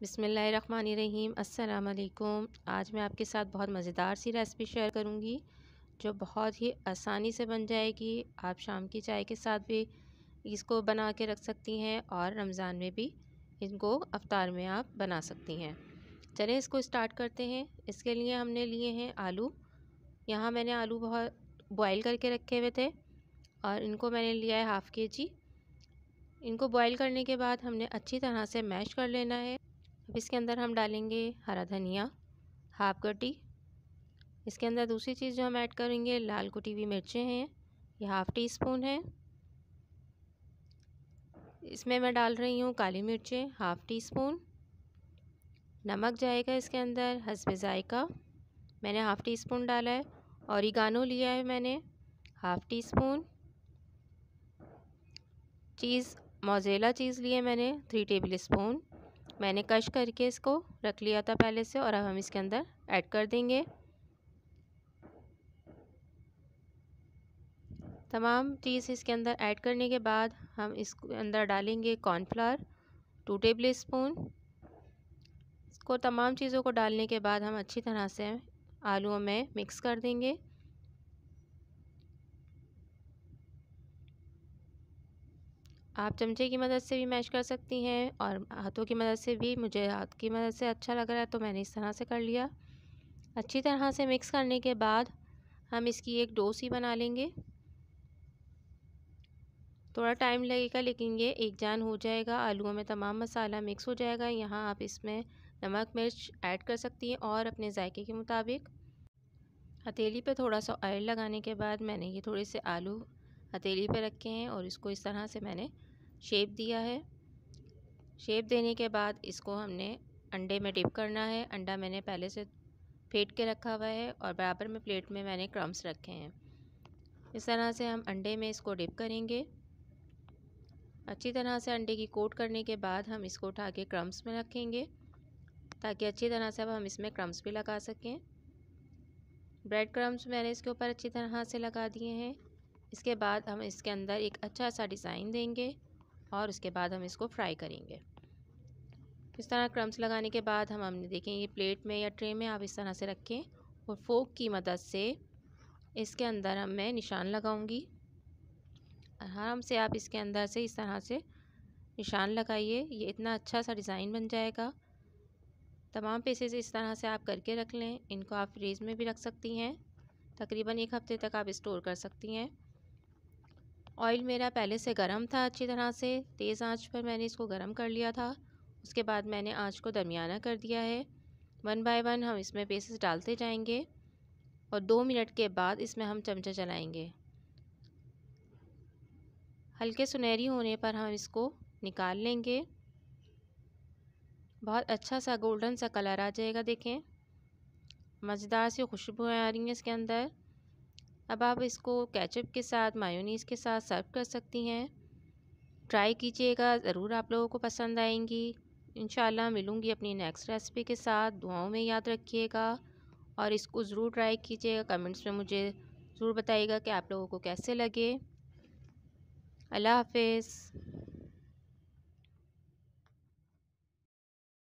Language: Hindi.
बिसमीम अल्लाम आज मैं आपके साथ बहुत मज़ेदार सी रेसिपी शेयर करूँगी जो बहुत ही आसानी से बन जाएगी आप शाम की चाय के साथ भी इसको बना के रख सकती हैं और रमज़ान में भी इनको अफ्तार में आप बना सकती हैं चलें इसको स्टार्ट करते हैं इसके लिए हमने लिए हैं आलू यहाँ मैंने आलू बहुत बॉयल करके रखे हुए थे और इनको मैंने लिया है हाफ़ के जी इनको बॉयल करने के बाद हमने अच्छी तरह से मैश कर लेना है अब इसके अंदर हम डालेंगे हरा धनिया हाफ कटी इसके अंदर दूसरी चीज़ जो हम ऐड करेंगे लाल कुटी हुई मिर्चें हैं ये हाफ़ टी स्पून है इसमें मैं डाल रही हूँ काली मिर्चें हाफ़ टी स्पून नमक जाएगा इसके अंदर हसब ज़ायका मैंने हाफ़ टी स्पून डाला है औरिगानो लिया है मैंने half teaspoon cheese mozzarella cheese लिए मैंने थ्री टेबल स्पून मैंने कश करके इसको रख लिया था पहले से और अब हम इसके अंदर ऐड कर देंगे तमाम चीज़ इसके अंदर ऐड करने के बाद हम इसके अंदर डालेंगे कॉर्नफ्लावर टू टेबल स्पून इसको तमाम चीज़ों को डालने के बाद हम अच्छी तरह से आलूओं में मिक्स कर देंगे आप चमचे की मदद से भी मैश कर सकती हैं और हाथों की मदद से भी मुझे हाथ की मदद से अच्छा लग रहा है तो मैंने इस तरह से कर लिया अच्छी तरह से मिक्स करने के बाद हम इसकी एक डोसी बना लेंगे थोड़ा टाइम लगेगा लेकिन ये एक जान हो जाएगा आलूओं में तमाम मसाला मिक्स हो जाएगा यहाँ आप इसमें नमक मिर्च ऐड कर सकती हैं और अपने जायके के मुताबिक हथेली पे थोड़ा सा ऑयल लगाने के बाद मैंने ये थोड़े से आलू हथेली पे रखे हैं और इसको इस तरह से मैंने शेप दिया है शेप देने के बाद इसको हमने अंडे में डिप करना है अंडा मैंने पहले से फेंट के रखा हुआ है और बराबर में प्लेट में मैंने क्रम्स रखे हैं इस तरह से हम अंडे में इसको डिप करेंगे अच्छी तरह से अंडे की कोट करने के बाद हम इसको उठा के क्रम्स में रखेंगे ताकि अच्छी तरह से अब हम इसमें क्रम्स भी लगा सकें ब्रेड क्रम्स मैंने इसके ऊपर अच्छी तरह से लगा दिए हैं इसके बाद हम इसके अंदर एक अच्छा सा डिज़ाइन देंगे और उसके बाद हम इसको फ्राई करेंगे इस तरह क्रम्स लगाने के बाद हम हमने देखें ये प्लेट में या ट्रे में आप इस तरह से रखें और फोक की मदद से इसके अंदर हम मैं निशान लगाऊंगी आराम से आप इसके अंदर से इस तरह से निशान लगाइए ये इतना अच्छा सा डिज़ाइन बन जाएगा तमाम पेसेज इस तरह से आप करके रख लें इनको आप फ्रीज़ में भी रख सकती हैं तकरीबन एक हफ़्ते तक आप स्टोर कर सकती हैं ऑयल मेरा पहले से गर्म था अच्छी तरह से तेज़ आंच पर मैंने इसको गर्म कर लिया था उसके बाद मैंने आंच को दरमियाना कर दिया है वन बाय वन हम इसमें पेसेस डालते जाएंगे और दो मिनट के बाद इसमें हम चमचा चलाएंगे हल्के सुनहरी होने पर हम इसको निकाल लेंगे बहुत अच्छा सा गोल्डन सा कलर आ जाएगा देखें मज़ेदार सी खुशबुएँ आ रही हैं इसके अंदर अब आप इसको कैचअप के साथ मायोनीज़ के साथ सर्व कर सकती हैं ट्राई कीजिएगा ज़रूर आप लोगों को पसंद आएंगी इन मिलूँगी अपनी नेक्स्ट रेसिपी के साथ दुआओं में याद रखिएगा और इसको ज़रूर ट्राई कीजिएगा कमेंट्स में मुझे ज़रूर बताइएगा कि आप लोगों को कैसे लगे अल्लाह हाफिज़